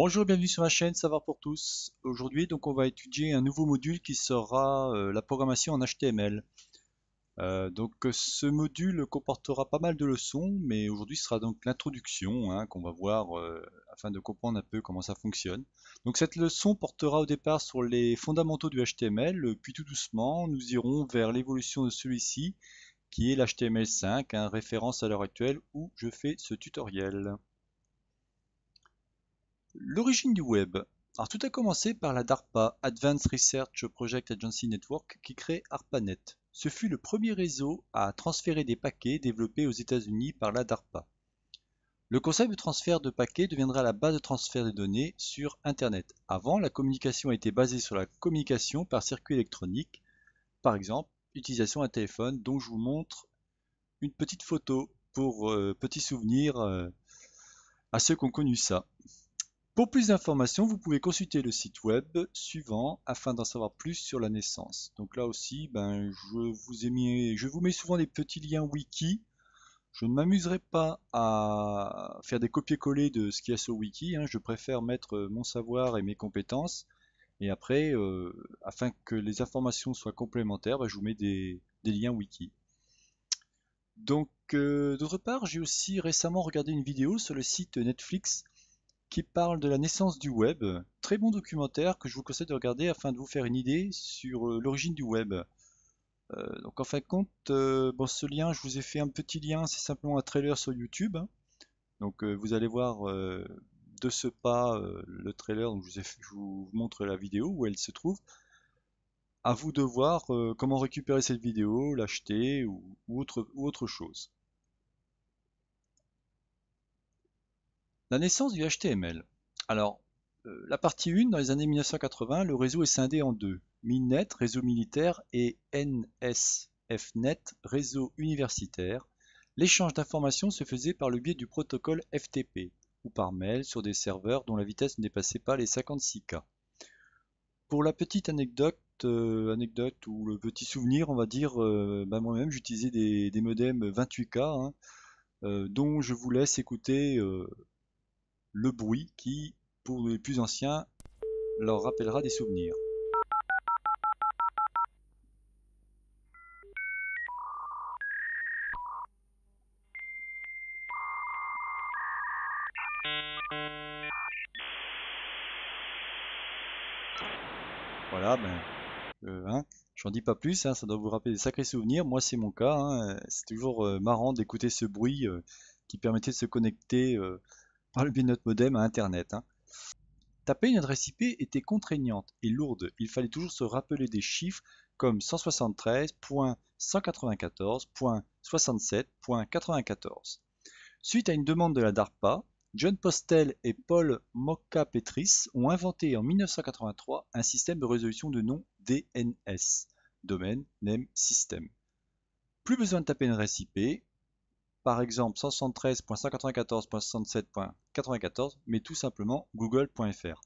Bonjour, et bienvenue sur ma chaîne Savoir pour tous. Aujourd'hui, donc, on va étudier un nouveau module qui sera euh, la programmation en HTML. Euh, donc, euh, ce module comportera pas mal de leçons, mais aujourd'hui sera donc l'introduction hein, qu'on va voir afin de comprendre un peu comment ça fonctionne. Donc, cette leçon portera au départ sur les fondamentaux du HTML, puis tout doucement, nous irons vers l'évolution de celui-ci, qui est l'HTML5, hein, référence à l'heure actuelle où je fais ce tutoriel. L'origine du web. tout a commencé par la DARPA, Advanced Research Project Agency Network, qui crée ARPANET. Ce fut le premier réseau à transférer des paquets développés aux États-Unis par la DARPA. Le concept de transfert de paquets deviendra la base de transfert des données sur Internet. Avant, la communication était basée sur la communication par circuit électronique, par exemple, utilisation d'un téléphone dont je vous montre une petite photo pour euh, petit souvenir euh, à ceux qui ont connu ça. Pour plus d'informations, vous pouvez consulter le site web suivant afin d'en savoir plus sur la naissance. Donc là aussi, ben, je, vous mets souvent des petits liens wiki. Je ne m'amuserai pas à faire des copier-coller de ce qu'il y a sur wiki. Hein. Je préfère mettre mon savoir et mes compétences. Et après, euh, afin que les informations soient complémentaires, ben, je vous mets des, liens wiki. Donc, euh, d'autre part, j'ai aussi récemment regardé une vidéo sur le site Netflix qui parle de la naissance du web. Très bon documentaire que je vous conseille de regarder afin de vous faire une idée sur euh, l'origine du web. Euh, donc en fin de compte, euh, bon, ce lien, je vous ai fait un petit lien, c'est simplement un trailer sur YouTube. Hein. Donc vous allez voir de ce pas le trailer, donc je vous, montre la vidéo où elle se trouve. A vous de voir comment récupérer cette vidéo, l'acheter ou autre chose. La naissance du HTML. Alors, euh, la partie 1, dans les années 1980, le réseau est scindé en deux. Minnet, réseau militaire, et NSFNet, réseau universitaire. L'échange d'informations se faisait par le biais du protocole FTP, ou par mail sur des serveurs dont la vitesse ne dépassait pas les 56K. Pour la petite anecdote, euh, anecdote ou le petit souvenir, on va dire, euh, bah, moi-même j'utilisais des, modems 28K, hein, dont je vous laisse écouter le bruit qui, pour les plus anciens, leur rappellera des souvenirs. Voilà, ben, euh, hein, j'en dis pas plus, hein, ça doit vous rappeler des sacrés souvenirs. Moi, c'est mon cas. Hein, euh, c'est toujours euh, marrant d'écouter ce bruit euh, qui permettait de se connecter par le de notre modem à Internet. Hein. Taper une adresse IP était contraignante et lourde. Il fallait toujours se rappeler des chiffres comme 173.194.67.94. Suite à une demande de la DARPA, John Postel et Paul Petris ont inventé en 1983 un système de résolution de nom DNS, Domaine, Name System. Plus besoin de taper une adresse IP, par exemple 173.194.67.94, mais tout simplement google.fr.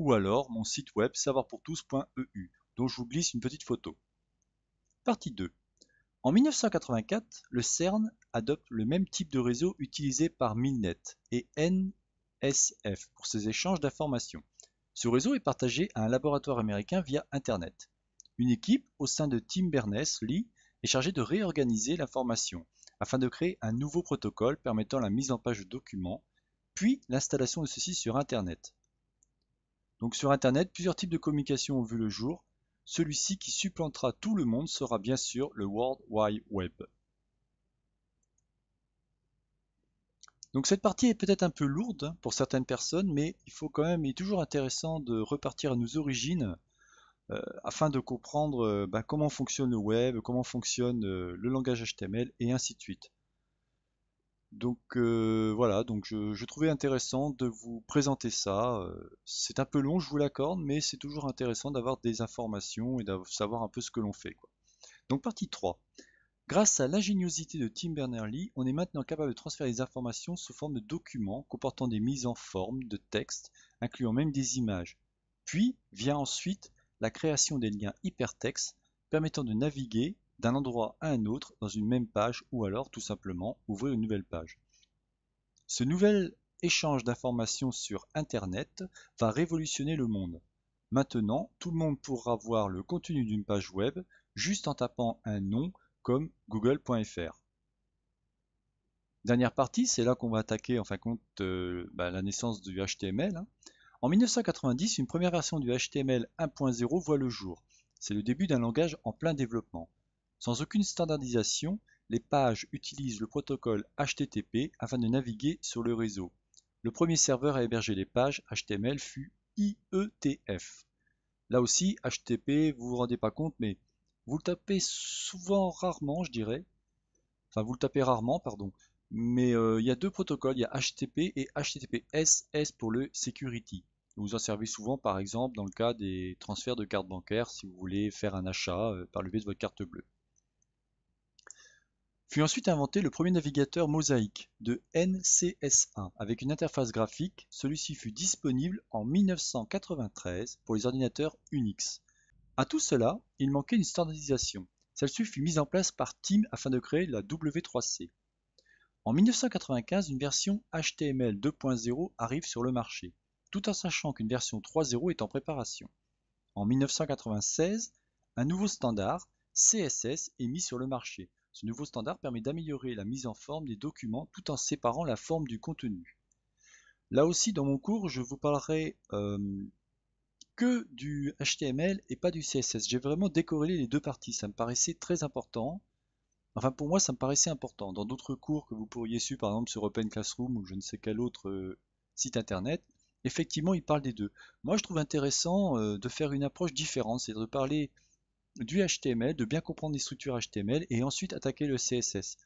Ou alors mon site web savoirpourtous.eu dont je vous glisse une petite photo. Partie 2. En 1984, le CERN adopte le même type de réseau utilisé par Minnet et NSF pour ses échanges d'informations. Ce réseau est partagé à un laboratoire américain via Internet. Une équipe au sein de Tim Berners-Lee est chargée de réorganiser l'information afin de créer un nouveau protocole permettant la mise en page de documents, puis l'installation de ceux-ci sur Internet. Donc sur Internet, plusieurs types de communications ont vu le jour. Celui-ci qui supplantera tout le monde sera bien sûr le World Wide Web. Donc cette partie est peut-être un peu lourde pour certaines personnes, mais il faut quand même, il est toujours intéressant de repartir à nos origines euh, afin de comprendre euh, bah, comment fonctionne le web, comment fonctionne euh, le langage HTML et ainsi de suite. Donc voilà, donc je, trouvais intéressant de vous présenter ça. C'est un peu long, je vous l'accorde, mais c'est toujours intéressant d'avoir des informations et de savoir un peu ce que l'on fait. Donc partie 3. Grâce à l'ingéniosité de Tim Berners-Lee, on est maintenant capable de transférer des informations sous forme de documents comportant des mises en forme de texte, incluant même des images. Puis vient ensuite la création des liens hypertextes permettant de naviguer d'un endroit à un autre dans une même page ou alors tout simplement ouvrir une nouvelle page. Ce nouvel échange d'informations sur Internet va révolutionner le monde. Maintenant, tout le monde pourra voir le contenu d'une page web juste en tapant un nom comme google.fr. Dernière partie, c'est là qu'on va attaquer en fin compte euh, bah, la naissance du HTML. Hein. En 1990, une première version du HTML 1.0 voit le jour. C'est le début d'un langage en plein développement. Sans aucune standardisation, les pages utilisent le protocole HTTP afin de naviguer sur le réseau. Le premier serveur à héberger les pages HTML fut IETF. Là aussi, HTTP, vous vous rendez pas compte, mais vous le tapez souvent rarement, je dirais. Enfin, vous le tapez rarement, pardon. Mais euh, il y a deux protocoles, il y a HTTP et HTTPSS pour le security. Vous en servez souvent par exemple dans le cas des transferts de cartes bancaires si vous voulez faire un achat euh, par le biais de votre carte bleue. Fut ensuite inventé le premier navigateur mosaïque de NCS1 avec une interface graphique. Celui-ci fut disponible en 1993 pour les ordinateurs Unix. À tout cela, il manquait une standardisation. Celle-ci fut mise en place par Tim afin de créer la W3C. En 1995, une version HTML 2.0 arrive sur le marché tout en sachant qu'une version 3.0 est en préparation. En 1996, un nouveau standard, CSS, est mis sur le marché. Ce nouveau standard permet d'améliorer la mise en forme des documents tout en séparant la forme du contenu. Là aussi, dans mon cours, je vous parlerai euh, que du HTML et pas du CSS. J'ai vraiment décorrélé les deux parties, ça me paraissait très important. Enfin, pour moi, ça me paraissait important. Dans d'autres cours que vous pourriez suivre, par exemple sur Open Classroom ou je ne sais quel autre euh, site internet, effectivement, il parle des deux. Moi, je trouve intéressant euh, de faire une approche différente, c'est de parler du HTML, de bien comprendre les structures HTML et ensuite attaquer le CSS.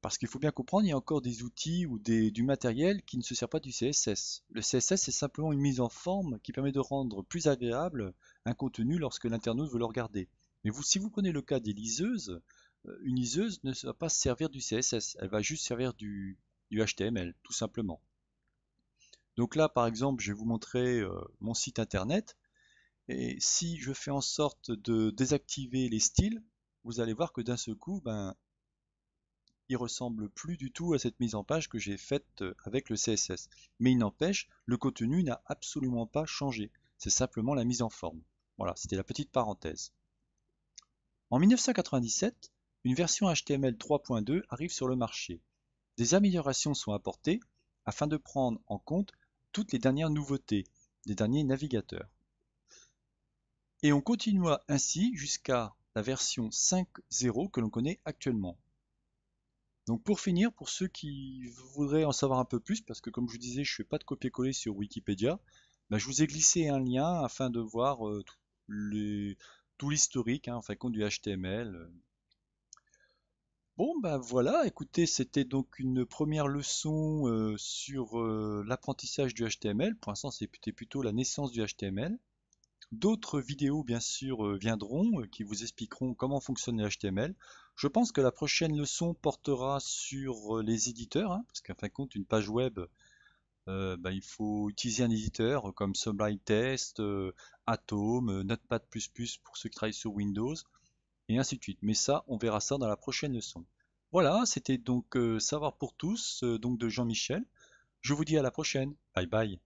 Parce qu'il faut bien comprendre, il y a encore des outils ou des, du matériel qui ne se sert pas du CSS. Le CSS, c'est simplement une mise en forme qui permet de rendre plus agréable un contenu lorsque l'internaute veut le regarder. Mais vous, si vous prenez le cas des liseuses, euh, une liseuse ne va pas servir du CSS, elle va juste servir du HTML, tout simplement. Donc là, par exemple, je vais vous montrer euh, mon site internet. Et si je fais en sorte de désactiver les styles, vous allez voir que d'un seul coup, ben, il ressemble plus du tout à cette mise en page que j'ai faite euh, avec le CSS. Mais il n'empêche, le contenu n'a absolument pas changé. C'est simplement la mise en forme. Voilà, c'était la petite parenthèse. En 1997, une version HTML 3.2 arrive sur le marché. Des améliorations sont apportées afin de prendre en compte toutes les dernières nouveautés des derniers navigateurs. Et on continua ainsi jusqu'à la version 5.0 que l'on connaît actuellement. Donc pour finir, pour ceux qui voudraient en savoir un peu plus, parce que comme je vous disais, je ne fais pas de copier-coller sur Wikipédia, bah, je vous ai glissé un lien afin de voir euh, tout l'historique, hein, fin de compte du HTML, Bon, ben voilà, écoutez, c'était donc une première leçon euh, sur euh, l'apprentissage du HTML. Pour l'instant, c'était plutôt la naissance du HTML. D'autres vidéos, bien sûr, euh, viendront qui vous expliqueront comment fonctionne le HTML. Je pense que la prochaine leçon portera sur les éditeurs, hein, parce qu'en fin de compte, une page web, bah, il faut utiliser un éditeur comme Sublime Test, Atom, Notepad++ pour ceux qui travaillent sur Windows et ainsi de suite. Mais ça, on verra ça dans la prochaine leçon. Voilà, c'était donc euh, Savoir pour tous, euh, donc de Jean-Michel. Je vous dis à la prochaine. Bye bye.